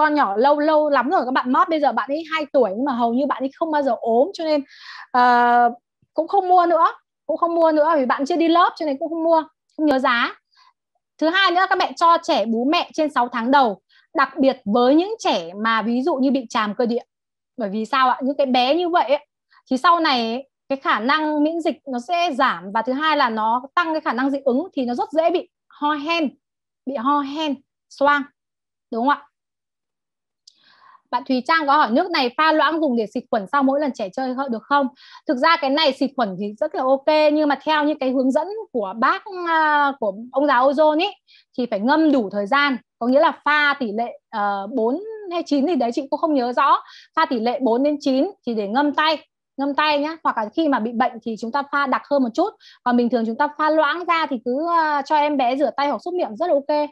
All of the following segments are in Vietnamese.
con nhỏ lâu lâu lắm rồi các bạn mót bây giờ bạn ấy 2 tuổi nhưng mà hầu như bạn ấy không bao giờ ốm cho nên uh, cũng không mua nữa cũng không mua nữa vì bạn chưa đi lớp cho nên cũng không mua không nhớ giá thứ hai nữa các mẹ cho trẻ bú mẹ trên 6 tháng đầu đặc biệt với những trẻ mà ví dụ như bị tràm cơ địa bởi vì sao ạ những cái bé như vậy thì sau này cái khả năng miễn dịch nó sẽ giảm và thứ hai là nó tăng cái khả năng dị ứng thì nó rất dễ bị ho hen bị ho hen xoang đúng không ạ bạn Thùy Trang có hỏi nước này pha loãng dùng để xịt khuẩn sau mỗi lần trẻ chơi được không thực ra cái này xịt khuẩn thì rất là ok nhưng mà theo những cái hướng dẫn của bác à, của ông già ozone ấy thì phải ngâm đủ thời gian có nghĩa là pha tỷ lệ uh, ờ, 4 hay 9 thì đấy chị cũng không nhớ rõ pha tỷ lệ 4 đến 9 thì để ngâm tay ngâm tay nhé hoặc là khi mà bị bệnh thì chúng ta pha đặc hơn một chút còn bình thường chúng ta pha loãng ra thì cứ uh, cho em bé rửa tay hoặc súc miệng rất là ok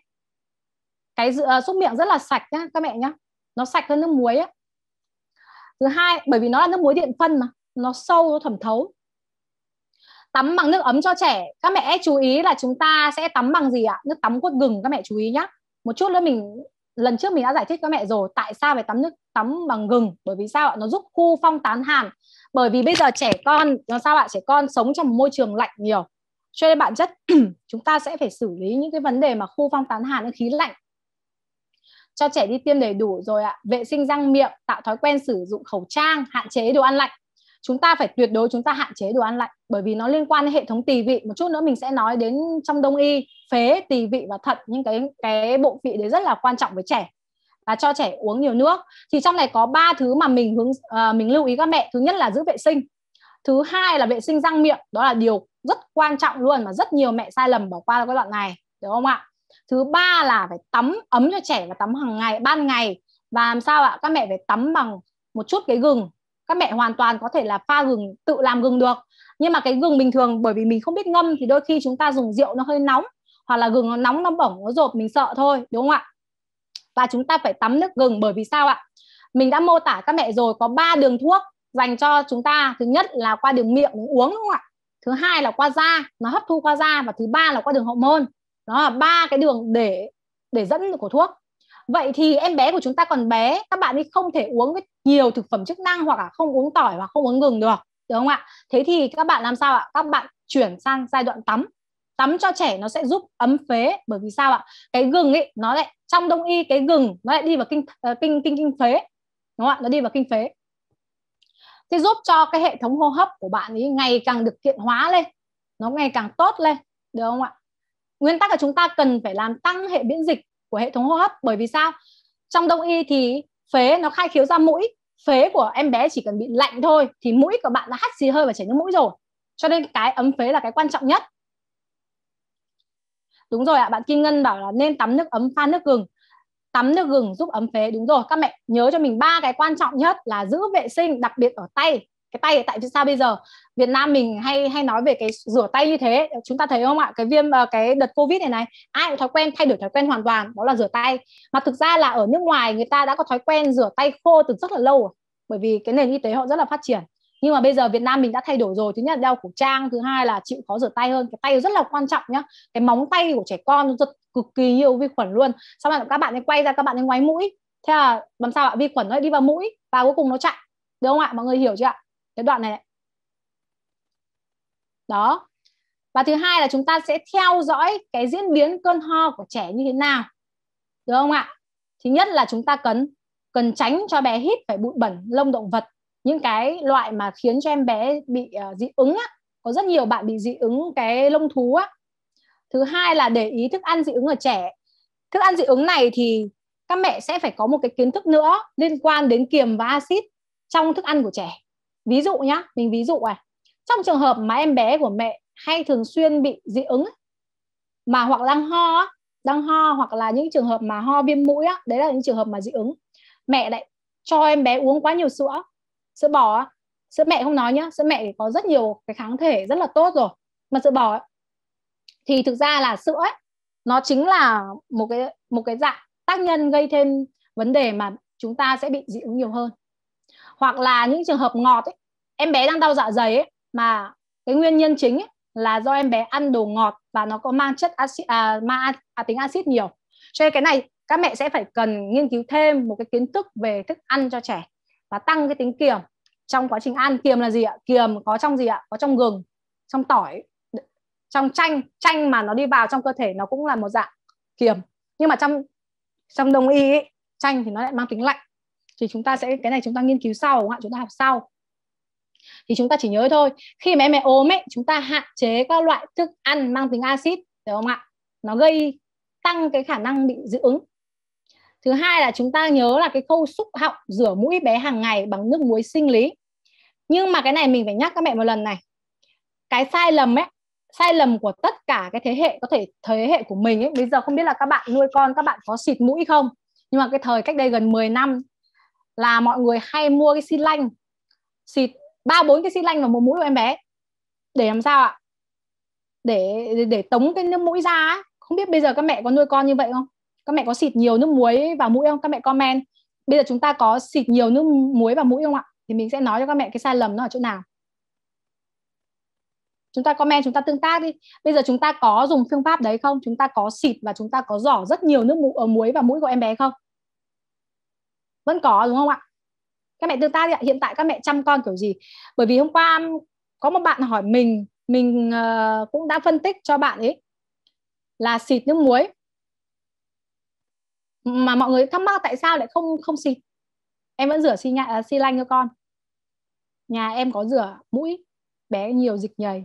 cái uh, súc ờ, miệng rất là sạch nhá các mẹ nhá nó sạch hơn nước muối á. thứ hai bởi vì nó là nước muối điện phân mà nó sâu nó thẩm thấu tắm bằng nước ấm cho trẻ các mẹ chú ý là chúng ta sẽ tắm bằng gì ạ nước tắm cốt gừng các mẹ chú ý nhá một chút nữa mình lần trước mình đã giải thích các mẹ rồi tại sao phải tắm nước tắm bằng gừng bởi vì sao ạ nó giúp khu phong tán hàn bởi vì bây giờ trẻ con nó sao ạ trẻ con sống trong một môi trường lạnh nhiều cho nên bạn chất chúng ta sẽ phải xử lý những cái vấn đề mà khu phong tán hàn khí lạnh cho trẻ đi tiêm đầy đủ rồi ạ vệ sinh răng miệng tạo thói quen sử dụng khẩu trang hạn chế đồ ăn lạnh chúng ta phải tuyệt đối chúng ta hạn chế đồ ăn lạnh bởi vì nó liên quan đến hệ thống tỳ vị một chút nữa mình sẽ nói đến trong đông y phế tỳ vị và thận những cái cái bộ vị đấy rất là quan trọng với trẻ và cho trẻ uống nhiều nước thì trong này có ba thứ mà mình hướng à, mình lưu ý các mẹ thứ nhất là giữ vệ sinh thứ hai là vệ sinh răng miệng đó là điều rất quan trọng luôn mà rất nhiều mẹ sai lầm bỏ qua cái đoạn này được không ạ thứ ba là phải tắm ấm cho trẻ và tắm hàng ngày ban ngày và làm sao ạ các mẹ phải tắm bằng một chút cái gừng các mẹ hoàn toàn có thể là pha gừng tự làm gừng được nhưng mà cái gừng bình thường bởi vì mình không biết ngâm thì đôi khi chúng ta dùng rượu nó hơi nóng hoặc là gừng nó nóng nó bỏng nó rột mình sợ thôi đúng không ạ và chúng ta phải tắm nước gừng bởi vì sao ạ mình đã mô tả các mẹ rồi có ba đường thuốc dành cho chúng ta thứ nhất là qua đường miệng uống đúng không ạ thứ hai là qua da nó hấp thu qua da và thứ ba là qua đường hậu môn nó là ba cái đường để để dẫn của thuốc vậy thì em bé của chúng ta còn bé các bạn ấy không thể uống nhiều thực phẩm chức năng hoặc là không uống tỏi hoặc không uống gừng được được không ạ thế thì các bạn làm sao ạ các bạn chuyển sang giai đoạn tắm tắm cho trẻ nó sẽ giúp ấm phế bởi vì sao ạ cái gừng ấy nó lại trong đông y cái gừng nó lại đi vào kinh uh, kinh kinh kinh phế đúng không ạ nó đi vào kinh phế thì giúp cho cái hệ thống hô hấp của bạn ấy ngày càng được kiện hóa lên nó ngày càng tốt lên được không ạ nguyên tắc là chúng ta cần phải làm tăng hệ miễn dịch của hệ thống hô hấp bởi vì sao trong đông y thì phế nó khai khiếu ra mũi phế của em bé chỉ cần bị lạnh thôi thì mũi của bạn đã hắt xì hơi và chảy nước mũi rồi cho nên cái ấm phế là cái quan trọng nhất đúng rồi ạ à, bạn kim ngân bảo là nên tắm nước ấm pha nước gừng tắm nước gừng giúp ấm phế đúng rồi các mẹ nhớ cho mình ba cái quan trọng nhất là giữ vệ sinh đặc biệt ở tay cái tay tại vì sao bây giờ Việt Nam mình hay hay nói về cái rửa tay như thế chúng ta thấy không ạ cái viêm ờ, cái đợt covid này này ai cũng thói quen thay đổi thói quen hoàn toàn đó là rửa tay mà thực ra là ở nước ngoài người ta đã có thói quen rửa tay khô từ rất là lâu bởi vì cái nền y tế họ rất là phát triển nhưng mà bây giờ Việt Nam mình đã thay đổi rồi thứ nhất là đeo khẩu trang thứ hai là chịu khó rửa tay hơn cái tay rất là quan trọng nhá cái móng tay của trẻ con rất cực kỳ nhiều vi khuẩn luôn sau này các bạn ấy quay ra các bạn ấy ngoáy mũi thế là làm sao ạ vi khuẩn nó đi vào mũi và cuối cùng nó chạy đúng không ạ mọi người hiểu chưa ạ cái đoạn này đó và thứ hai là chúng ta sẽ theo dõi cái diễn biến cơn ho của trẻ như thế nào được không ạ thứ nhất là chúng ta cần cần tránh cho bé hít phải bụi bẩn lông động vật những cái loại mà khiến cho em bé bị uh, dị ứng á. có rất nhiều bạn bị dị ứng cái lông thú á thứ hai là để ý thức ăn dị ứng ở trẻ thức ăn dị ứng này thì các mẹ sẽ phải có một cái kiến thức nữa liên quan đến kiềm và axit trong thức ăn của trẻ ví dụ nhá mình ví dụ này trong trường hợp mà em bé của mẹ hay thường xuyên bị dị ứng mà hoặc đang ho đang ho hoặc là những trường hợp mà ho viêm mũi á đấy là những trường hợp mà dị ứng mẹ lại cho em bé uống quá nhiều sữa sữa bò sữa mẹ không nói nhá sữa mẹ có rất nhiều cái kháng thể rất là tốt rồi mà sữa bò ấy, thì thực ra là sữa ấy, nó chính là một cái một cái dạng tác nhân gây thêm vấn đề mà chúng ta sẽ bị dị ứng nhiều hơn hoặc là những trường hợp ngọt ấy, em bé đang đau dạ dày ấy, mà cái nguyên nhân chính ấy, là do em bé ăn đồ ngọt và nó có mang chất axit à, mang à, tính axit nhiều cho nên cái này các mẹ sẽ phải cần nghiên cứu thêm một cái kiến thức về thức ăn cho trẻ và tăng cái tính kiềm trong quá trình ăn kiềm là gì ạ kiềm có trong gì ạ có trong gừng trong tỏi trong chanh chanh mà nó đi vào trong cơ thể nó cũng là một dạng kiềm nhưng mà trong trong đông y ấy, chanh thì nó lại mang tính lạnh thì chúng ta sẽ cái này chúng ta nghiên cứu sau đúng không chúng ta học sau thì chúng ta chỉ nhớ thôi khi mà em bé ốm ấy chúng ta hạn chế các loại thức ăn mang tính axit được không ạ nó gây tăng cái khả năng bị dị ứng thứ hai là chúng ta nhớ là cái khâu xúc họng rửa mũi bé hàng ngày bằng nước muối sinh lý nhưng mà cái này mình phải nhắc các mẹ một lần này cái sai lầm ấy sai lầm của tất cả cái thế hệ có thể thế hệ của mình ấy bây giờ không biết là các bạn nuôi con các bạn có xịt mũi không nhưng mà cái thời cách đây gần 10 năm là mọi người hay mua cái xịt lanh xịt ba bốn cái xịt lanh vào một mũi của em bé để làm sao ạ để để, để tống cái nước mũi ra ấy. không biết bây giờ các mẹ có nuôi con như vậy không các mẹ có xịt nhiều nước muối vào mũi không các mẹ comment bây giờ chúng ta có xịt nhiều nước muối vào mũi không ạ thì mình sẽ nói cho các mẹ cái sai lầm nó ở chỗ nào chúng ta comment chúng ta tương tác đi bây giờ chúng ta có dùng phương pháp đấy không chúng ta có xịt và chúng ta có giỏ rất nhiều nước mu- ờ, muối vào mũi của em bé không vẫn có đúng không ạ các mẹ tương tác hiện tại các mẹ chăm con kiểu gì bởi vì hôm qua có một bạn hỏi mình mình ờ, cũng đã phân tích cho bạn ấy là xịt nước muối mà mọi người thắc mắc tại sao lại không không xịt em vẫn rửa xi nhà uh, xi lanh cho con nhà em có rửa mũi bé nhiều dịch nhầy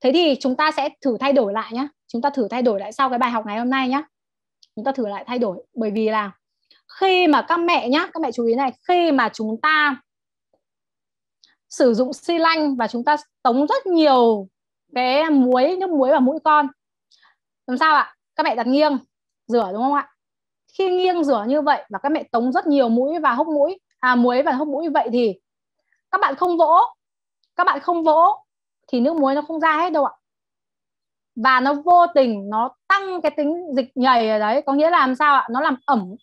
thế thì chúng ta sẽ thử thay đổi lại nhé chúng ta thử thay đổi lại sau cái bài học ngày hôm nay nhé chúng ta thử lại thay đổi bởi vì là khi mà các mẹ nhá các mẹ chú ý này khi mà chúng ta sử dụng xi lanh và chúng ta tống rất nhiều cái muối nước muối vào mũi con làm sao ạ các mẹ đặt nghiêng rửa đúng không ạ khi nghiêng rửa như vậy và các mẹ tống rất nhiều mũi và hốc mũi à muối và hốc mũi vậy thì các bạn không vỗ các bạn không vỗ thì nước muối nó không ra hết đâu ạ và nó vô tình nó tăng cái tính dịch nhầy ở đấy có nghĩa là làm sao ạ nó làm ẩm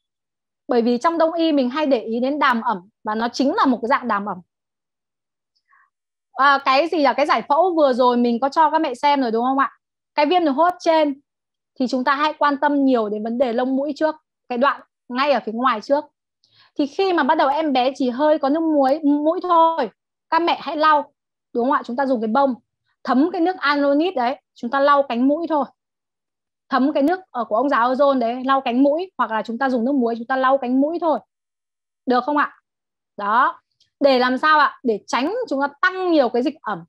bởi vì trong đông y mình hay để ý đến đàm ẩm và nó chính là một cái dạng đàm ẩm à, cái gì là cái giải phẫu vừa rồi mình có cho các mẹ xem rồi đúng không ạ cái viêm đường hô hấp trên thì chúng ta hãy quan tâm nhiều đến vấn đề lông mũi trước cái đoạn ngay ở phía ngoài trước thì khi mà bắt đầu em bé chỉ hơi có nước muối mũi thôi các mẹ hãy lau đúng không ạ chúng ta dùng cái bông thấm cái nước alonit đấy chúng ta lau cánh mũi thôi thấm cái nước ở của ông giáo ozone đấy lau cánh mũi hoặc là chúng ta dùng nước muối chúng ta lau cánh mũi thôi được không ạ đó để làm sao ạ để tránh chúng ta tăng nhiều cái dịch ẩm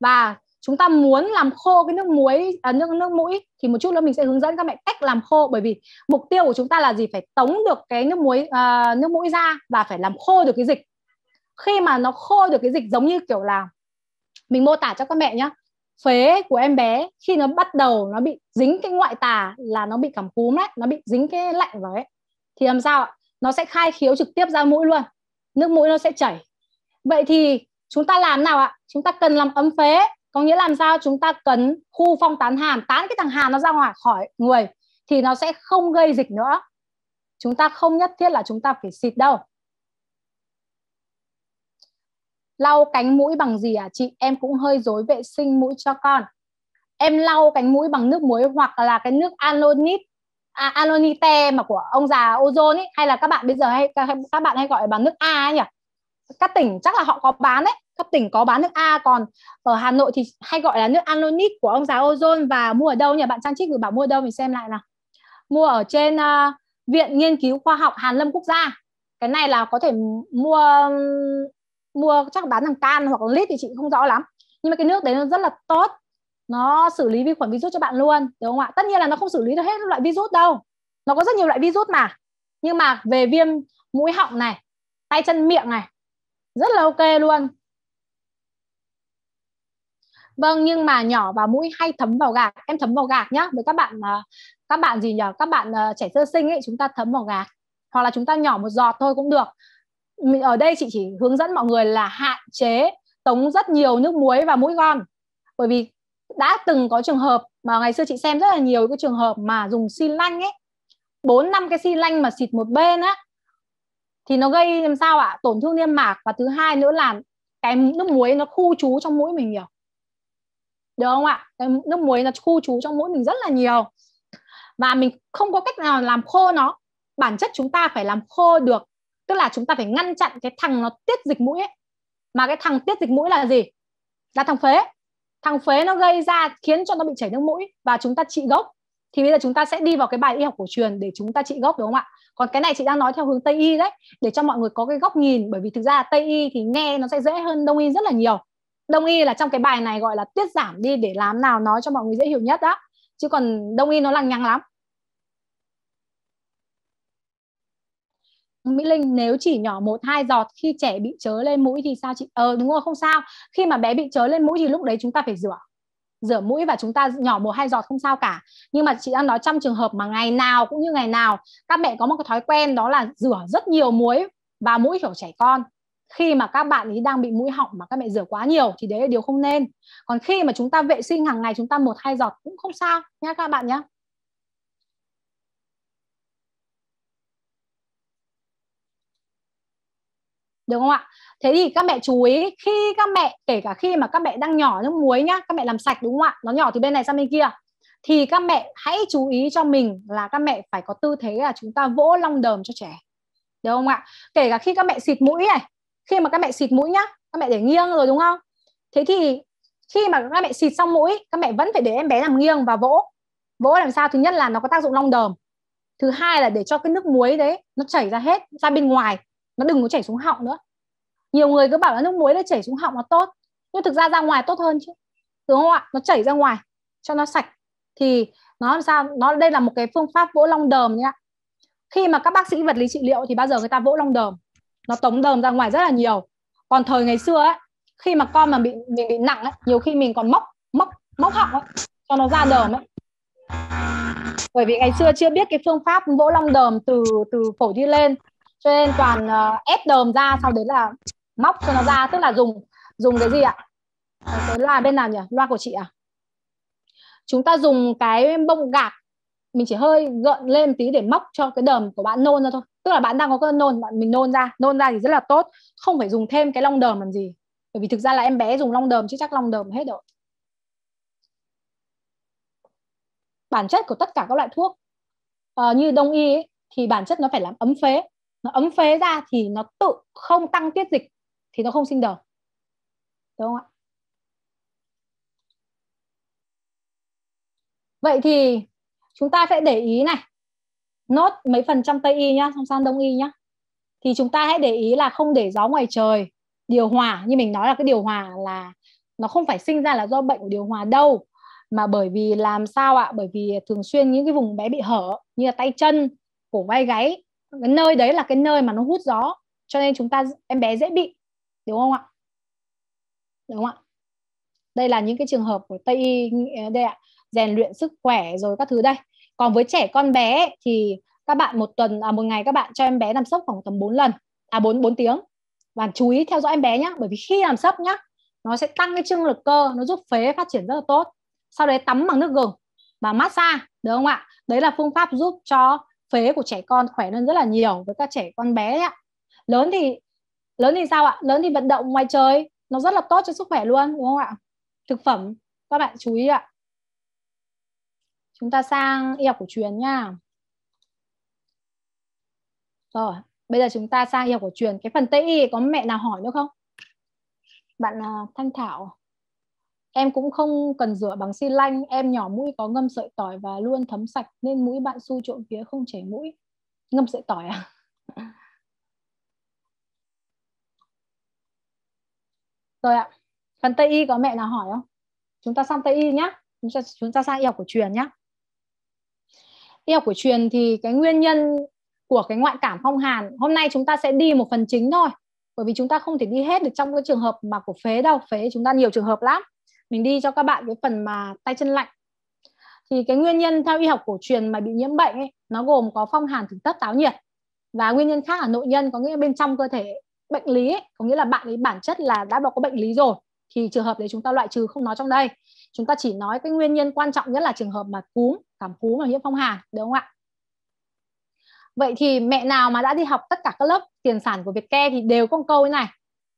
và chúng ta muốn làm khô cái nước muối à, nước nước mũi thì một chút nữa mình sẽ hướng dẫn các mẹ cách làm khô bởi vì mục tiêu của chúng ta là gì phải tống được cái nước muối à, nước mũi ra và phải làm khô được cái dịch khi mà nó khô được cái dịch giống như kiểu là mình mô tả cho các mẹ nhá phế của em bé khi nó bắt đầu nó bị dính cái ngoại tà là nó bị cảm cúm đấy nó bị dính cái lạnh vào ấy thì làm sao ạ nó sẽ khai khiếu trực tiếp ra mũi luôn nước mũi nó sẽ chảy vậy thì chúng ta làm nào ạ chúng ta cần làm ấm phế có nghĩa làm sao chúng ta cần khu phong tán hàn tán cái thằng hàn nó ra ngoài khỏi người thì nó sẽ không gây dịch nữa chúng ta không nhất thiết là chúng ta phải xịt đâu lau cánh mũi bằng gì à chị em cũng hơi dối vệ sinh mũi cho con em lau cánh mũi bằng nước muối hoặc là cái nước alonit à, alonite mà của ông già ozone ấy hay là các bạn bây giờ hay các, bạn hay gọi bằng nước a ấy nhỉ các tỉnh chắc là họ có bán đấy các tỉnh có bán nước a còn ở hà nội thì hay gọi là nước alonit của ông già ozone và mua ở đâu nhỉ bạn trang trích gửi bảo mua ở đâu mình xem lại nào mua ở trên uh, viện nghiên cứu khoa học hàn lâm quốc gia cái này là có thể mua mua chắc bán hàng can hoặc là lít thì chị không rõ lắm nhưng mà cái nước đấy nó rất là tốt nó xử lý vi khuẩn virus cho bạn luôn đúng không ạ tất nhiên là nó không xử lý được hết loại virus đâu nó có rất nhiều loại virus mà nhưng mà về viêm mũi họng này tay chân miệng này rất là ok luôn vâng nhưng mà nhỏ vào mũi hay thấm vào gạc em thấm vào gạc nhá với các bạn à, các bạn gì nhỉ các bạn à, trẻ sơ sinh ấy chúng ta thấm vào gạc hoặc là chúng ta nhỏ một giọt thôi cũng được ở đây chị chỉ hướng dẫn mọi người là hạn chế tống rất nhiều nước muối và mũi gòn bởi vì đã từng có trường hợp mà ngày xưa chị xem rất là nhiều cái trường hợp mà dùng xi lanh ấy bốn năm cái xi lanh mà xịt một bên á thì nó gây làm sao ạ à? tổn thương niêm mạc và thứ hai nữa là cái nước muối nó khu trú trong mũi mình nhiều được không ạ cái nước muối nó khu trú trong mũi mình rất là nhiều và mình không có cách nào làm khô nó bản chất chúng ta phải làm khô được tức là chúng ta phải ngăn chặn cái thằng nó tiết dịch mũi ấy mà cái thằng tiết dịch mũi là gì là thằng phế thằng phế nó gây ra khiến cho nó bị chảy nước mũi và chúng ta trị gốc thì bây giờ chúng ta sẽ đi vào cái bài y học cổ truyền để chúng ta trị gốc đúng không ạ còn cái này chị đang nói theo hướng tây y đấy để cho mọi người có cái góc nhìn bởi vì thực ra tây y thì nghe nó sẽ dễ hơn đông y rất là nhiều đông y là trong cái bài này gọi là tiết giảm đi để làm nào nói cho mọi người dễ hiểu nhất đó chứ còn đông y nó lằng nhằng lắm Mỹ Linh nếu chỉ nhỏ một hai giọt khi trẻ bị chớ lên mũi thì sao chị ờ đúng rồi không sao khi mà bé bị chớ lên mũi thì lúc đấy chúng ta phải rửa rửa mũi và chúng ta nhỏ một hai giọt không sao cả nhưng mà chị đang nói trong trường hợp mà ngày nào cũng như ngày nào các mẹ có một cái thói quen đó là rửa rất nhiều muối và mũi của trẻ con khi mà các bạn ấy đang bị mũi họng mà các mẹ rửa quá nhiều thì đấy là điều không nên còn khi mà chúng ta vệ sinh hàng ngày chúng ta một hai giọt cũng không sao nhá các bạn nhá đúng không ạ thế thì các mẹ chú ý khi các mẹ kể cả khi mà các mẹ đang nhỏ nước muối nhá các mẹ làm sạch đúng không ạ nó nhỏ từ bên này sang bên kia thì các mẹ hãy chú ý cho mình là các mẹ phải có tư thế là chúng ta vỗ long đờm cho trẻ được không ạ kể cả khi các mẹ xịt mũi này khi mà các mẹ xịt mũi nhá các mẹ để nghiêng rồi đúng không thế thì khi mà các mẹ xịt xong mũi các mẹ vẫn phải để em bé nằm nghiêng và vỗ vỗ làm sao thứ nhất là nó có tác dụng long đờm thứ hai là để cho cái nước muối đấy nó chảy ra hết ra bên ngoài nó đừng có chảy xuống họng nữa nhiều người cứ bảo là nước muối nó chảy xuống họng là tốt nhưng thực ra ra ngoài tốt hơn chứ đúng không ạ nó chảy ra ngoài cho nó sạch thì nó làm sao nó đây là một cái phương pháp vỗ long đờm nhá khi mà các bác sĩ vật lý trị liệu thì bao giờ người ta vỗ long đờm nó tống đờm ra ngoài rất là nhiều còn thời ngày xưa ấy khi mà con mà bị mình bị nặng ấy, nhiều khi mình còn móc móc móc họng ấy, cho nó ra đờm ấy bởi vì ngày xưa chưa biết cái phương pháp vỗ long đờm từ từ phổi đi lên cho nên toàn uh, ép đờm ra sau đấy là móc cho nó ra tức là dùng dùng cái gì ạ cái loa bên nào nhỉ loa của chị à chúng ta dùng cái bông gạc mình chỉ hơi gợn lên tí để móc cho cái đờm của bạn nôn ra thôi tức là bạn đang có cơn nôn bạn mình nôn ra nôn ra thì rất là tốt không phải dùng thêm cái long đờm làm gì bởi vì thực ra là em bé dùng long đờm chứ chắc long đờm hết rồi bản chất của tất cả các loại thuốc uh, như đông y ấy, thì bản chất nó phải làm ấm phế nó ấm phế ra thì nó tự không tăng tiết dịch thì nó không sinh đầu đúng không ạ vậy thì chúng ta sẽ để ý này nốt mấy phần trong tây y nhá xong sang đông y nhá thì chúng ta hãy để ý là không để gió ngoài trời điều hòa như mình nói là cái điều hòa là nó không phải sinh ra là do bệnh của điều hòa đâu mà bởi vì làm sao ạ bởi vì thường xuyên những cái vùng bé bị hở như là tay chân cổ vai gáy cái nơi đấy là cái nơi mà nó hút gió cho nên chúng ta em bé dễ bị đúng không ạ đúng không ạ đây là những cái trường hợp của tây y đây ạ rèn luyện sức khỏe rồi các thứ đây còn với trẻ con bé thì các bạn một tuần à một ngày các bạn cho em bé nằm sấp khoảng tầm 4 lần à 4 4 tiếng và chú ý theo dõi em bé nhé bởi vì khi nằm sấp nhá nó sẽ tăng cái trương lực cơ nó giúp phế phát triển rất là tốt sau đấy tắm bằng nước gừng và massage được không ạ đấy là phương pháp giúp cho phế của trẻ con khỏe hơn rất là nhiều với các trẻ con bé đấy ạ lớn thì lớn thì sao ạ lớn thì vận động ngoài trời nó rất là tốt cho sức khỏe luôn đúng không ạ thực phẩm các bạn chú ý ạ chúng ta sang y học cổ truyền nha rồi bây giờ chúng ta sang y học cổ truyền cái phần tây y có mẹ nào hỏi nữa không bạn uh, thanh thảo em cũng không cần rửa bằng xi lanh em nhỏ mũi có ngâm sợi tỏi và luôn thấm sạch nên mũi bạn su trộn phía không chảy mũi ngâm sợi tỏi à rồi ạ phần tây y có mẹ nào hỏi không chúng ta sang tây y nhá chúng ta chúng ta sang y học cổ truyền nhá y học cổ truyền thì cái nguyên nhân của cái ngoại cảm phong hàn hôm nay chúng ta sẽ đi một phần chính thôi bởi vì chúng ta không thể đi hết được trong cái trường hợp mà của phế đâu phế chúng ta nhiều trường hợp lắm mình đi cho các bạn cái phần mà tay chân lạnh thì cái nguyên nhân theo y học cổ truyền mà bị nhiễm bệnh ấy, nó gồm có phong hàn thực tất táo nhiệt và nguyên nhân khác là nội nhân có nghĩa bên trong cơ thể bệnh lý ấy, có nghĩa là bạn ấy bản chất là đã có bệnh lý rồi thì trường hợp đấy chúng ta loại trừ không nói trong đây chúng ta chỉ nói cái nguyên nhân quan trọng nhất là trường hợp mà cúm cảm cúm và nhiễm phong hàn đúng không ạ vậy thì mẹ nào mà đã đi học tất cả các lớp tiền sản của Việt Ke thì đều có câu này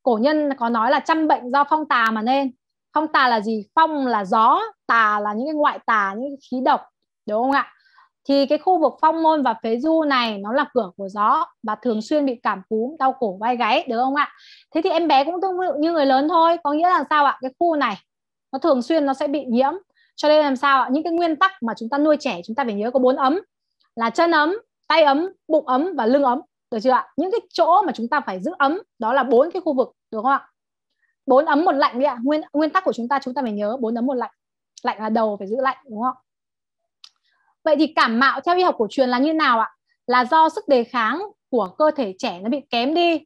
cổ nhân có nói là trăm bệnh do phong tà mà nên phong tà là gì phong là gió tà là những cái ngoại tà những cái khí độc đúng không ạ thì cái khu vực phong môn và phế du này nó là cửa của gió và thường xuyên bị cảm cúm đau cổ vai gáy được không ạ thế thì em bé cũng tương tự như người lớn thôi có nghĩa là sao ạ cái khu này nó thường xuyên nó sẽ bị nhiễm cho nên làm sao ạ những cái nguyên tắc mà chúng ta nuôi trẻ chúng ta phải nhớ có bốn ấm là chân ấm tay ấm bụng ấm và lưng ấm được chưa ạ những cái chỗ mà chúng ta phải giữ ấm đó là bốn cái khu vực đúng không ạ bốn ấm một lạnh đi ạ nguyên nguyên tắc của chúng ta chúng ta phải nhớ bốn ấm một lạnh lạnh là đầu phải giữ lạnh đúng không vậy thì cảm mạo theo y học cổ truyền là như nào ạ là do sức đề kháng của cơ thể trẻ nó bị kém đi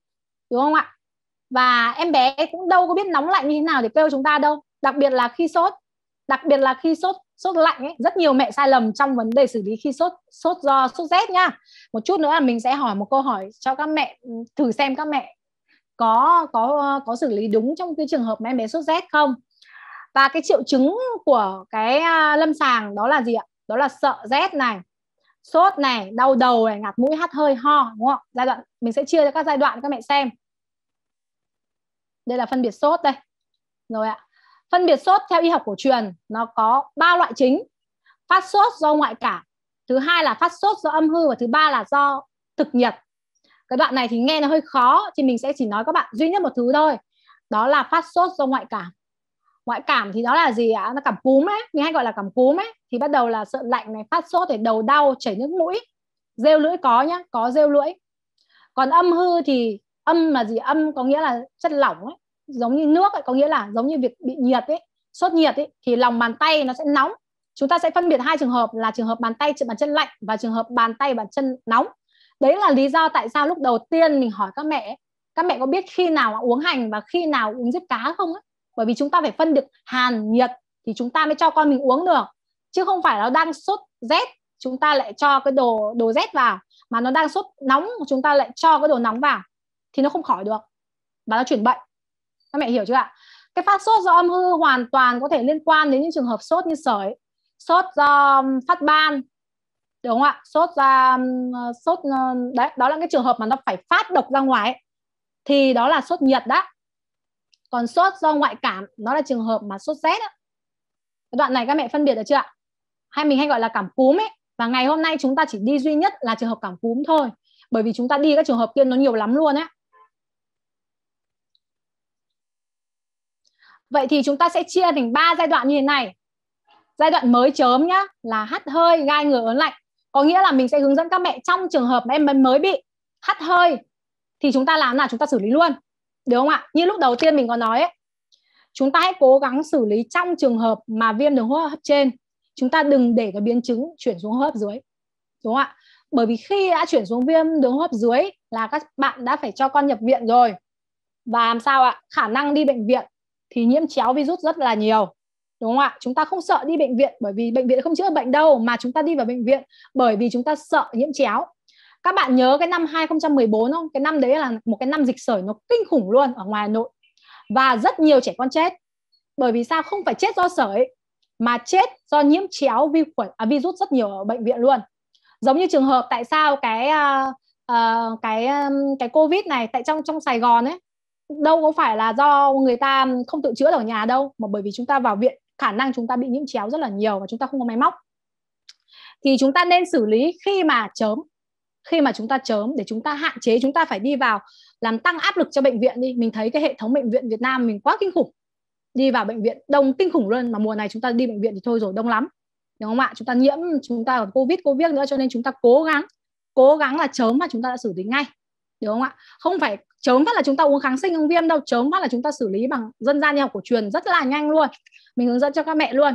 đúng không ạ và em bé cũng đâu có biết nóng lạnh như thế nào để kêu chúng ta đâu đặc biệt là khi sốt đặc biệt là khi sốt sốt lạnh ấy rất nhiều mẹ sai lầm trong vấn đề xử lý khi sốt sốt do sốt rét nha một chút nữa là mình sẽ hỏi một câu hỏi cho các mẹ thử xem các mẹ có có có xử lý đúng trong cái trường hợp mà em bé sốt rét không và cái triệu chứng của cái à, lâm sàng đó là gì ạ đó là sợ rét này sốt này đau đầu này ngạt mũi hắt hơi ho đúng không giai đoạn mình sẽ chia ra các giai đoạn các mẹ xem đây là phân biệt sốt đây rồi ạ phân biệt sốt theo y học cổ truyền nó có ba loại chính phát sốt do ngoại cảm thứ hai là phát sốt do âm hư và thứ ba là do thực nhiệt cái đoạn này thì nghe nó hơi khó thì mình sẽ chỉ nói các bạn duy nhất một thứ thôi đó là phát sốt do ngoại cảm ngoại cảm thì đó là gì ạ nó cảm cúm ấy mình hay gọi là cảm cúm ấy thì bắt đầu là sợ lạnh này phát sốt thì đầu đau chảy nước mũi rêu lưỡi có nhá có rêu lưỡi còn âm hư thì âm là gì âm có nghĩa là chất lỏng ấy giống như nước ấy, có nghĩa là giống như việc bị nhiệt ấy sốt nhiệt ấy thì lòng bàn tay nó sẽ nóng chúng ta sẽ phân biệt hai trường hợp là trường hợp bàn tay bàn chân lạnh và trường hợp bàn tay bàn chân nóng đấy là lý do tại sao lúc đầu tiên mình hỏi các mẹ các mẹ có biết khi nào uống hành và khi nào uống giết cá không ấy? bởi vì chúng ta phải phân được hàn nhiệt thì chúng ta mới cho con mình uống được chứ không phải nó đang sốt rét chúng ta lại cho cái đồ đồ rét vào mà nó đang sốt nóng chúng ta lại cho cái đồ nóng vào thì nó không khỏi được và nó chuyển bệnh các mẹ hiểu chưa ạ cái phát sốt do âm hư hoàn toàn có thể liên quan đến những trường hợp sốt như sởi sốt do phát ban đúng không ạ sốt ra ờ, sốt ờ, đấy đó là cái trường hợp mà nó phải phát độc ra ngoài thì đó là sốt nhiệt đó còn sốt do ngoại cảm nó là trường hợp mà sốt rét đó. đoạn này các mẹ phân biệt được chưa ạ hay mình hay gọi là cảm cúm ấy và ngày hôm nay chúng ta chỉ đi duy nhất là trường hợp cảm cúm thôi bởi vì chúng ta đi các trường hợp kia nó nhiều lắm luôn ấy Vậy thì chúng ta sẽ chia thành ba giai đoạn như thế này. Giai đoạn mới chớm nhá là hắt hơi, gai người ớn lạnh có nghĩa là mình sẽ hướng dẫn các mẹ trong trường hợp mà em mới bị hắt hơi thì chúng ta làm là chúng ta xử lý luôn được không ạ như lúc đầu tiên mình có nói ấy, chúng ta hãy cố gắng xử lý trong trường hợp mà viêm đường hô hấp trên chúng ta đừng để cái biến chứng chuyển xuống hô hấp dưới đúng không ạ bởi vì khi đã chuyển xuống viêm đường hô hấp dưới là các bạn đã phải cho con nhập viện rồi và làm sao ạ khả năng đi bệnh viện thì nhiễm chéo virus rất là nhiều đúng không ạ chúng ta không sợ đi bệnh viện bởi vì bệnh viện không chữa bệnh đâu mà chúng ta đi vào bệnh viện bởi vì chúng ta sợ nhiễm chéo các bạn nhớ cái năm 2014 không cái năm đấy là một cái năm dịch sởi nó kinh khủng luôn ở ngoài Hà Nội và rất nhiều trẻ con chết bởi vì sao không phải chết do sởi mà chết do nhiễm chéo vi khuẩn à, virus rất nhiều ở bệnh viện luôn giống như trường hợp tại sao cái uh, uh, cái um, cái covid này tại trong trong Sài Gòn ấy đâu có phải là do người ta không tự chữa ở nhà đâu mà bởi vì chúng ta vào viện khả năng chúng ta bị nhiễm chéo rất là nhiều và chúng ta không có máy móc thì chúng ta nên xử lý khi mà chớm khi mà chúng ta chớm để chúng ta hạn chế chúng ta phải đi vào làm tăng áp lực cho bệnh viện đi mình thấy cái hệ thống bệnh viện Việt Nam mình quá kinh khủng đi vào bệnh viện đông kinh khủng luôn mà mùa này chúng ta đi bệnh viện thì thôi rồi đông lắm đúng không ạ chúng ta nhiễm chúng ta còn covid covid nữa cho nên chúng ta cố gắng cố gắng là chớm mà chúng ta đã xử lý ngay đúng không ạ không phải chớm phát là chúng ta uống kháng sinh ứng viêm đâu chớm phát là chúng ta xử lý bằng dân gian y học cổ truyền rất là nhanh luôn mình hướng dẫn cho các mẹ luôn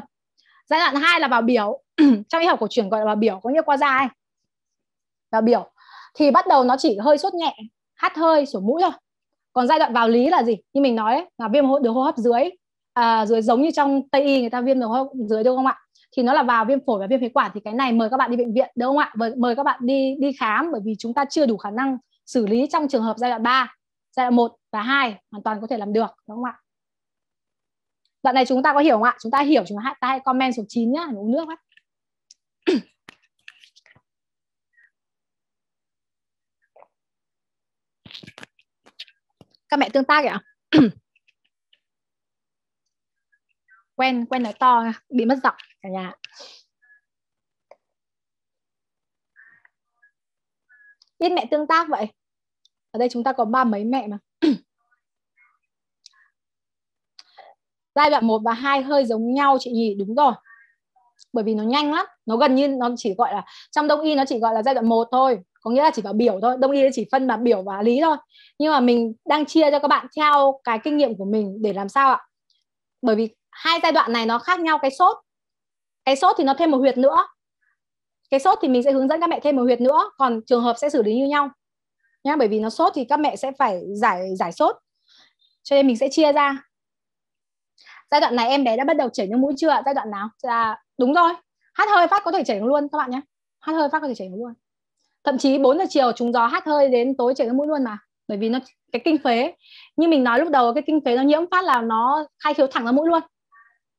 giai đoạn 2 là vào biểu trong y học cổ truyền gọi là bào biểu có nghĩa qua da ấy bào biểu thì bắt đầu nó chỉ hơi sốt nhẹ hắt hơi sổ mũi thôi còn giai đoạn vào lý là gì như mình nói ấy, là viêm đường hô hấp dưới à, dưới giống như trong tây y người ta viêm đường hô hấp dưới đúng không ạ thì nó là vào viêm phổi và viêm phế quản thì cái này mời các bạn đi bệnh viện đúng không ạ mời, mời các bạn đi đi khám bởi vì chúng ta chưa đủ khả năng xử lý trong trường hợp giai đoạn 3 giai đoạn 1 và 2 hoàn toàn có thể làm được đúng không ạ đoạn này chúng ta có hiểu không ạ chúng ta hiểu chúng ta hãy comment số 9 nhá uống nước mắt các mẹ tương tác kìa quen quen nói to bị mất giọng cả nhà biết mẹ tương tác vậy ở đây chúng ta có ba mấy mẹ mà giai đoạn 1 và 2 hơi giống nhau chị nhỉ đúng rồi bởi vì nó nhanh lắm nó gần như nó chỉ gọi là trong đông y nó chỉ gọi là giai đoạn 1 thôi có nghĩa là chỉ vào biểu thôi đông y chỉ phân vào biểu và lý thôi nhưng mà mình đang chia cho các bạn theo cái kinh nghiệm của mình để làm sao ạ bởi vì hai giai đoạn này nó khác nhau cái sốt cái sốt thì nó thêm một huyệt nữa cái sốt thì mình sẽ hướng dẫn các mẹ thêm một huyệt nữa còn trường hợp sẽ xử lý như nhau nhá bởi vì nó sốt thì các mẹ sẽ phải giải giải sốt cho nên mình sẽ chia ra giai đoạn này em bé đã bắt đầu chảy nước mũi chưa giai đoạn nào à đúng rồi hát hơi phát có thể chảy luôn các bạn nhé hát hơi phát có thể chảy luôn thậm chí 4 giờ chiều chúng gió hát hơi đến tối chảy nước mũi luôn mà bởi vì nó cái kinh phế như mình nói lúc đầu cái kinh phế nó nhiễm phát là nó khai khiếu thẳng ra mũi luôn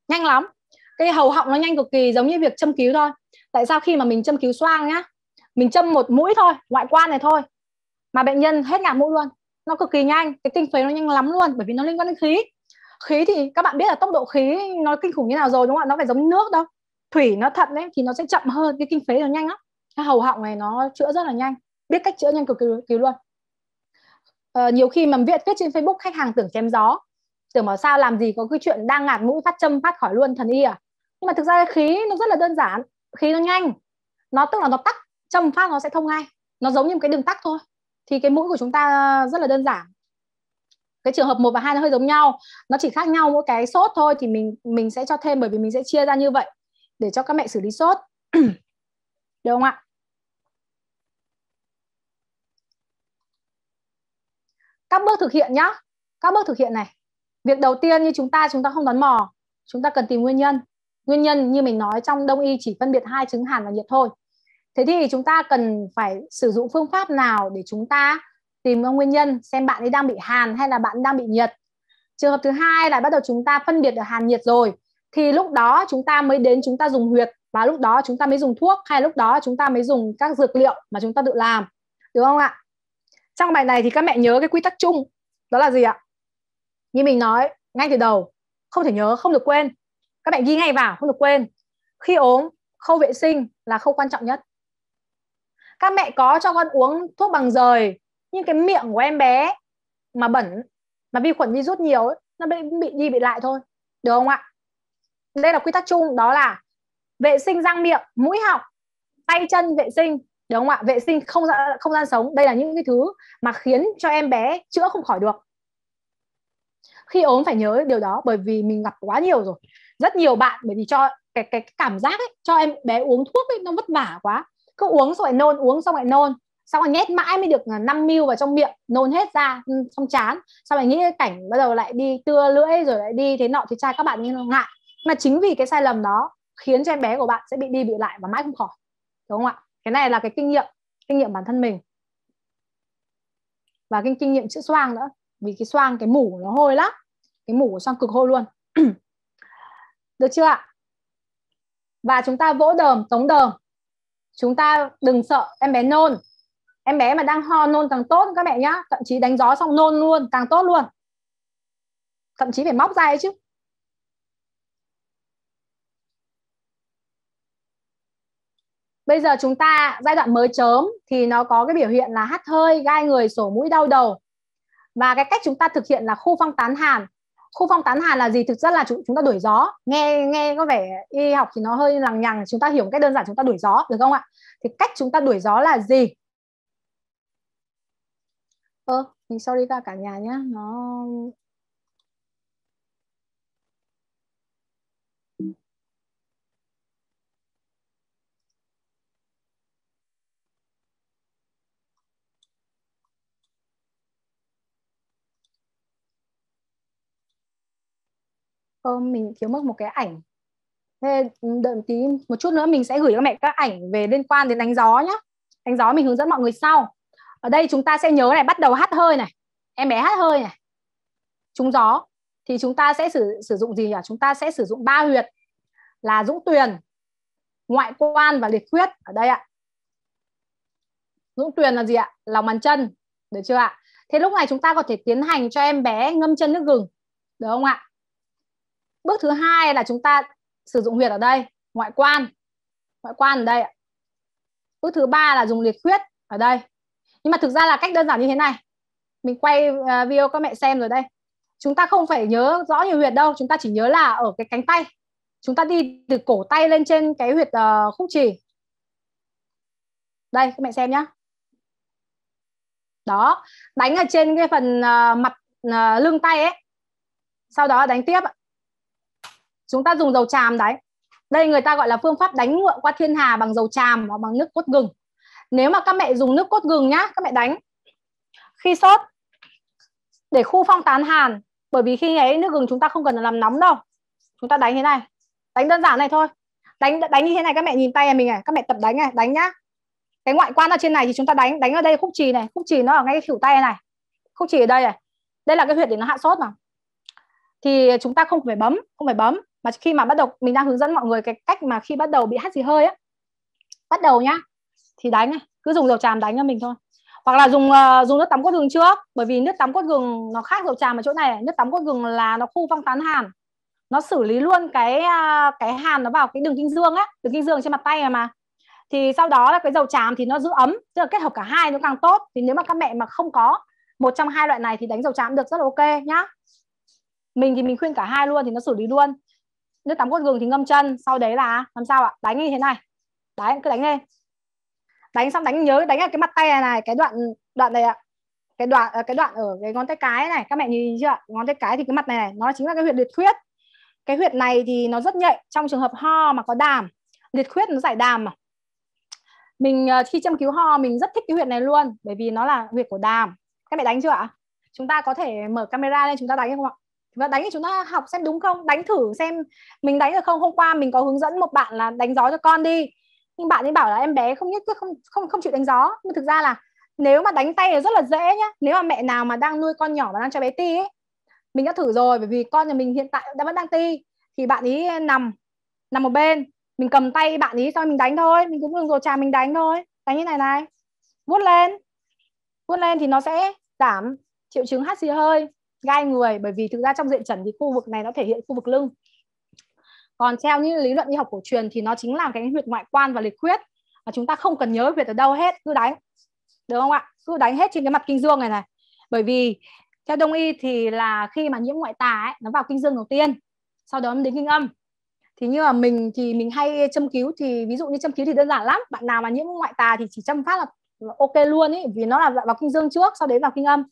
nhanh lắm cái hầu họng nó nhanh cực kỳ giống như việc châm cứu thôi tại sao khi mà mình châm cứu xoang nhá mình châm một mũi thôi ngoại quan này thôi mà bệnh nhân hết ngạt mũi luôn nó cực kỳ nhanh cái kinh phế nó nhanh lắm luôn bởi vì nó liên quan đến khí khí thì các bạn biết là tốc độ khí nó kinh khủng như nào rồi đúng không ạ nó phải giống nước đâu thủy nó thận đấy thì nó sẽ chậm hơn cái kinh phế nó nhanh lắm cái hầu họng này nó chữa rất là nhanh biết cách chữa nhanh cực kỳ luôn ờ, nhiều khi mà viện viết trên facebook khách hàng tưởng chém gió tưởng bảo sao làm gì có cái chuyện đang ngạt mũi phát châm phát khỏi luôn thần y à nhưng mà thực ra khí nó rất là đơn giản khí nó nhanh nó tức là nó tắc châm phát nó sẽ thông ngay nó giống như một cái đường tắc thôi thì cái mũi của chúng ta rất là đơn giản cái trường hợp một và hai nó hơi giống nhau nó chỉ khác nhau mỗi cái sốt thôi thì mình mình sẽ cho thêm bởi vì mình sẽ chia ra như vậy để cho các mẹ xử lý sốt được không ạ các bước thực hiện nhá các bước thực hiện này việc đầu tiên như chúng ta chúng ta không đoán mò chúng ta cần tìm nguyên nhân nguyên nhân như mình nói trong đông y chỉ phân biệt hai chứng hàn và nhiệt thôi thế thì chúng ta cần phải sử dụng phương pháp nào để chúng ta tìm ra nguyên nhân xem bạn ấy đang bị hàn hay là bạn đang bị nhiệt trường hợp thứ hai là bắt đầu chúng ta phân biệt được hàn nhiệt rồi thì lúc đó chúng ta mới đến chúng ta dùng huyệt và lúc đó chúng ta mới dùng thuốc hay lúc đó chúng ta mới dùng các dược liệu mà chúng ta tự làm đúng không ạ trong bài này thì các mẹ nhớ cái quy tắc chung đó là gì ạ như mình nói ngay từ đầu không thể nhớ không được quên các bạn ghi ngay vào không được quên khi ốm khâu vệ sinh là khâu quan trọng nhất các mẹ có cho con uống thuốc bằng rời nhưng cái miệng của em bé mà bẩn mà vi khuẩn rút nhiều nó bị bị đi bị lại thôi được không ạ đây là quy tắc chung đó là vệ sinh răng miệng mũi họng tay chân vệ sinh được không ạ vệ sinh không gian không gian sống đây là những cái thứ mà khiến cho em bé chữa không khỏi được khi ốm phải nhớ điều đó bởi vì mình gặp quá nhiều rồi rất nhiều bạn bởi vì cho cái cái cảm giác ấy, cho em bé uống thuốc ấy, nó vất vả quá cứ uống xong lại nôn uống xong lại nôn xong rồi nhét mãi mới được 5 à, mil vào trong miệng nôn hết ra trong ừ, chán xong rồi nghĩ cái cảnh bắt đầu lại đi tưa lưỡi rồi lại đi thế nọ thế trai các bạn nghĩ ngại mà chính vì cái sai lầm đó khiến cho em bé của bạn sẽ bị đi bị lại và mãi không khỏi đúng không ạ cái này là cái kinh nghiệm kinh nghiệm bản thân mình và cái kinh nghiệm chữa xoang nữa vì cái xoang cái mủ nó hôi lắm cái mủ của xoang cực hôi luôn được chưa ạ và chúng ta vỗ đờm tống đờm chúng ta đừng sợ em bé nôn em bé mà đang ho nôn càng tốt các mẹ nhá thậm chí đánh gió xong nôn luôn càng tốt luôn thậm chí phải móc ra ấy chứ bây giờ chúng ta giai đoạn mới chớm thì nó có cái biểu hiện là hắt hơi gai người sổ mũi đau đầu và cái cách chúng ta thực hiện là khu phong tán hàn khu phong tán hàn là gì thực ra là chúng, chúng ta đuổi gió nghe nghe có vẻ y học thì nó hơi lằng nhằng chúng ta hiểu cách đơn giản chúng ta đuổi gió được không ạ thì cách chúng ta đuổi gió là gì ơ ờ, mình sorry ra cả nhà nhé. nó ờ, mình thiếu mất một cái ảnh thế đợi một tí một chút nữa mình sẽ gửi các mẹ các ảnh về liên quan đến đánh gió nhá. đánh gió mình hướng dẫn mọi người sau ở đây chúng ta sẽ nhớ này bắt đầu hát hơi này em bé hát hơi này trúng gió thì chúng ta sẽ sử, sử dụng gì nhỉ chúng ta sẽ sử dụng ba huyệt là dũng tuyền ngoại quan và liệt huyết ở đây ạ dũng tuyền là gì ạ lòng bàn chân được chưa ạ thế lúc này chúng ta có thể tiến hành cho em bé ngâm chân nước gừng được không ạ bước thứ hai là chúng ta sử dụng huyệt ở đây ngoại quan ngoại quan ở đây bước thứ ba là dùng liệt huyết ở đây nhưng mà thực ra là cách đơn giản như thế này mình quay à, video các mẹ xem rồi đây chúng ta không phải nhớ rõ nhiều huyệt đâu chúng ta chỉ nhớ là ở cái cánh tay chúng ta đi từ cổ tay lên trên cái huyệt ờ, khúc chỉ đây các mẹ xem nhá đó đánh ở trên cái phần ờ, mặt ờ, lưng tay ấy sau đó đánh tiếp ạ chúng ta dùng dầu tràm đấy đây người ta gọi là phương pháp đánh ngựa qua thiên hà bằng dầu tràm hoặc bằng nước cốt gừng nếu mà các mẹ dùng nước cốt gừng nhá các mẹ đánh khi sốt để khu phong tán hàn bởi vì khi ấy nước gừng chúng ta không cần làm nóng đâu chúng ta đánh thế này đánh đơn giản này thôi đánh đánh như thế này các mẹ nhìn tay mình này các mẹ tập đánh này đánh nhá cái ngoại quan ở trên này thì chúng ta đánh đánh ở đây khúc trì này khúc trì nó ở ngay cái khỉu tay này khúc trì ở đây này đây là cái huyệt để nó hạ sốt mà thì chúng ta không phải bấm không phải bấm mà khi mà bắt đầu mình đang hướng dẫn mọi người cái cách mà khi bắt đầu bị hắt gì hơi á bắt đầu nhá thì đánh này cứ dùng dầu tràm đánh cho mình thôi hoặc là dùng uh, dùng nước tắm cốt gừng trước bởi vì nước tắm cốt gừng nó khác dầu tràm ở chỗ này nước tắm cốt gừng là nó khu phong tán hàn nó xử lý luôn cái à, cái hàn nó vào cái đường kinh dương á đường kinh dương trên mặt tay này mà thì sau đó là cái dầu tràm thì nó giữ ấm tức là kết hợp cả hai nó càng tốt thì nếu mà các mẹ mà không có một trong hai loại này thì đánh dầu tràm được rất là ok nhá mình thì mình khuyên cả hai luôn thì nó xử lý luôn nước tắm cốt gừng thì ngâm chân sau đấy là làm sao ạ đánh như thế này đấy cứ đánh lên đánh xong đánh nhớ đánh ở cái mặt tay này, này cái đoạn đoạn này ạ cái đoạn ờ, cái đoạn ở cái ngón tay cái này các mẹ nhìn chưa ngón tay cái thì cái mặt này, này nó chính là cái huyệt liệt khuyết cái huyệt này thì nó rất nhạy trong trường hợp ho mà có đàm liệt khuyết nó giải đàm mà mình ờ, khi châm cứu ho mình rất thích cái huyệt này luôn bởi vì nó là huyệt của đàm các mẹ đánh chưa ạ chúng ta có thể mở camera lên chúng ta đánh không ạ và đánh thì chúng ta học xem đúng không đánh thử xem mình đánh được không hôm qua mình có hướng dẫn một bạn là đánh gió cho con đi nhưng bạn ấy bảo là em bé không nhất không không không chịu đánh gió nhưng thực ra là nếu mà đánh tay thì rất là dễ nhá nếu mà mẹ nào mà đang nuôi con nhỏ và đang cho bé ti ấy mình đã thử rồi bởi vì con nhà mình hiện tại đã vẫn đang ti thì bạn ấy nằm nằm một bên mình cầm tay bạn ấy xong mình đánh thôi mình cũng đừng rồi trà mình đánh thôi đánh như này này vuốt lên vuốt lên thì nó sẽ giảm triệu chứng hắt xì hơi gai người bởi vì thực ra trong diện chẩn thì khu vực này nó thể hiện khu vực lưng còn theo như lý luận y học cổ truyền thì nó chính là cái huyệt ngoại quan và liệt khuyết mà chúng ta không cần nhớ huyệt ở đâu hết cứ đánh được không ạ cứ đánh hết trên cái mặt kinh dương này này bởi vì theo đông y thì là khi mà nhiễm ngoại tà ấy, nó vào kinh dương đầu tiên sau đó đến kinh âm thì như mà mình thì mình hay châm cứu thì ví dụ như châm cứu thì đơn giản lắm bạn nào mà nhiễm ngoại tà thì chỉ châm phát là ok luôn ấy vì nó là vào kinh dương trước sau đấy vào kinh âm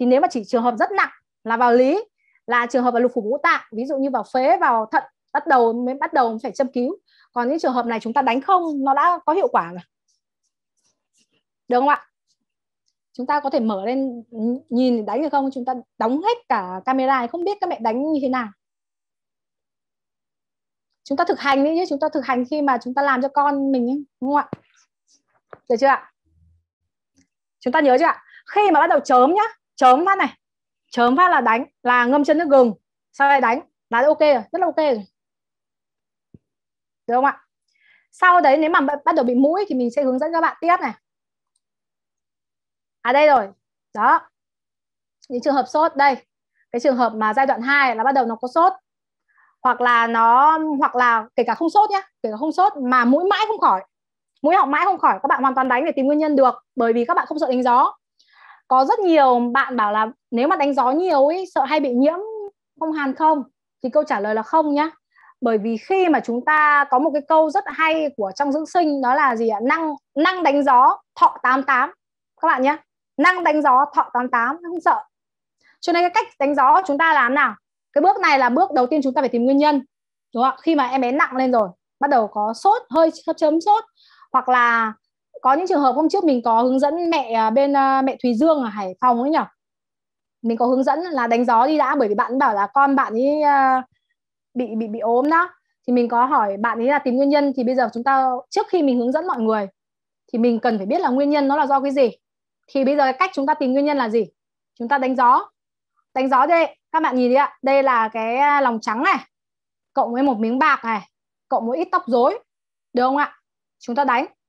thì nếu mà chỉ trường hợp rất nặng là vào lý là trường hợp là lục phủ ngũ tạng ví dụ như vào phế vào thận bắt đầu mới bắt đầu phải châm cứu còn những trường hợp này chúng ta đánh không nó đã có hiệu quả rồi được không ạ chúng ta có thể mở lên nhìn đánh được không chúng ta đóng hết cả camera không biết các mẹ đánh như thế nào chúng ta thực hành đi nhé chúng ta thực hành khi mà chúng ta làm cho con mình đúng không ạ được chưa ạ chúng ta nhớ chưa ạ khi mà bắt đầu chớm nhá chớm phát này chớm phát là đánh là ngâm chân nước gừng sau đây đánh là ok rất là ok rồi được không ạ sau đấy nếu mà bắt đầu bị mũi thì mình sẽ hướng dẫn các bạn tiếp này à đây rồi đó những trường hợp sốt đây cái trường hợp mà giai đoạn 2 là bắt đầu nó có sốt hoặc là nó hoặc là kể cả không sốt nhé kể cả không sốt mà mũi mãi không khỏi mũi họng mãi không khỏi các bạn hoàn toàn đánh để tìm nguyên nhân được bởi vì các bạn không sợ đánh gió có rất nhiều bạn bảo là nếu mà đánh gió nhiều ấy sợ hay bị nhiễm không hàn không thì câu trả lời là không nhá bởi vì khi mà chúng ta có một cái câu rất hay của trong dưỡng sinh đó là gì ạ năng năng đánh gió thọ 88 các bạn nhé năng đánh gió thọ 88 không sợ cho nên cái cách đánh gió chúng ta làm nào cái bước này là bước đầu tiên chúng ta phải tìm nguyên nhân đúng không ạ khi mà em bé nặng lên rồi bắt đầu có sốt hơi chớm chớm sốt hoặc là có những trường hợp hôm trước mình có hướng dẫn mẹ à, bên à, mẹ Thùy Dương ở Hải Phòng ấy nhỉ? mình có hướng dẫn là đánh gió đi đã bởi vì bạn bảo là con bạn ấy à, bị bị bị ốm đó thì mình có hỏi bạn ấy là tìm nguyên nhân thì bây giờ chúng ta trước khi mình hướng dẫn mọi người thì mình cần phải biết là nguyên nhân nó là do cái gì thì bây giờ cái cách chúng ta tìm nguyên nhân là gì chúng ta đánh gió đánh gió đây các bạn nhìn đi ạ đây là cái lòng trắng này cộng với một miếng bạc này cộng một ít tóc rối được không ạ chúng ta đánh